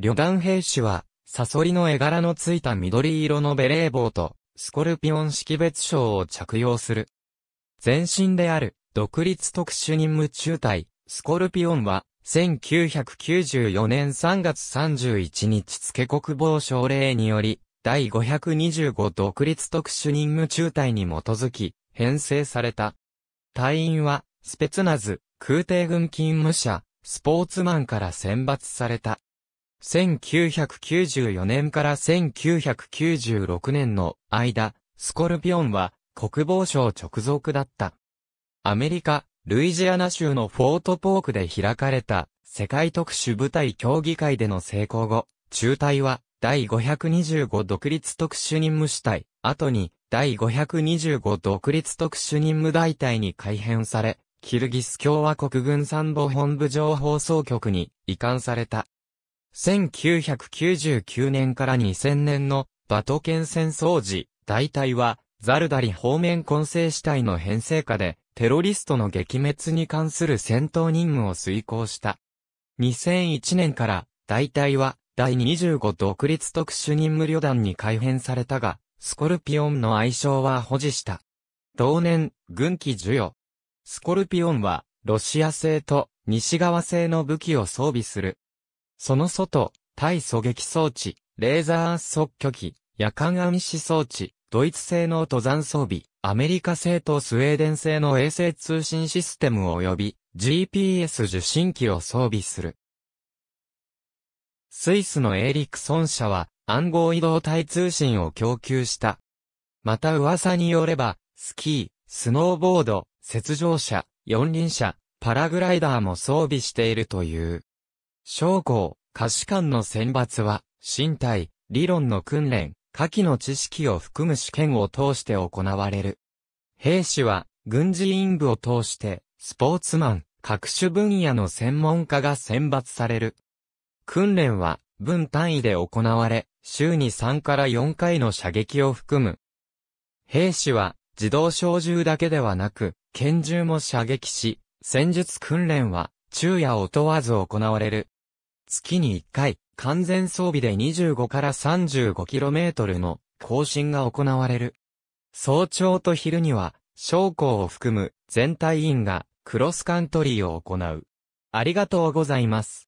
旅団兵士は、サソリの絵柄のついた緑色のベレー帽と、スコルピオン識別章を着用する。前身である、独立特殊任務中隊、スコルピオンは、1994年3月31日付国防省令により、第525独立特殊任務中隊に基づき、編成された。隊員は、スペツナズ、空挺軍勤務者、スポーツマンから選抜された。1994年から1996年の間、スコルピオンは国防省直属だった。アメリカ、ルイジアナ州のフォートポークで開かれた世界特殊部隊協議会での成功後、中隊は第525独立特殊任務主体、後に第525独立特殊任務大隊に改編され、キルギス共和国軍参謀本部情報総局に移管された。1999年から2000年のバトケン戦争時、大隊はザルダリ方面混成死体の編成下でテロリストの撃滅に関する戦闘任務を遂行した。2001年から大隊は第25独立特殊任務旅団に改編されたが、スコルピオンの愛称は保持した。同年、軍機授与。スコルピオンは、ロシア製と西側製の武器を装備するその外、対狙撃装置、レーザー圧測距機、夜間暗視装置、ドイツ製の登山装備、アメリカ製とスウェーデン製の衛星通信システム及び GPS 受信機を装備する。スイスのエーリクソン社は暗号移動体通信を供給した。また噂によれば、スキー、スノーボード、雪上車、四輪車、パラグライダーも装備しているという。将校、歌詞官の選抜は、身体、理論の訓練、下記の知識を含む試験を通して行われる。兵士は、軍事委員部を通して、スポーツマン、各種分野の専門家が選抜される。訓練は、分単位で行われ、週に3から4回の射撃を含む。兵士は、自動小銃だけではなく、拳銃も射撃し、戦術訓練は、昼夜を問わず行われる。月に1回、完全装備で25から 35km の更新が行われる。早朝と昼には、将校を含む全体員がクロスカントリーを行う。ありがとうございます。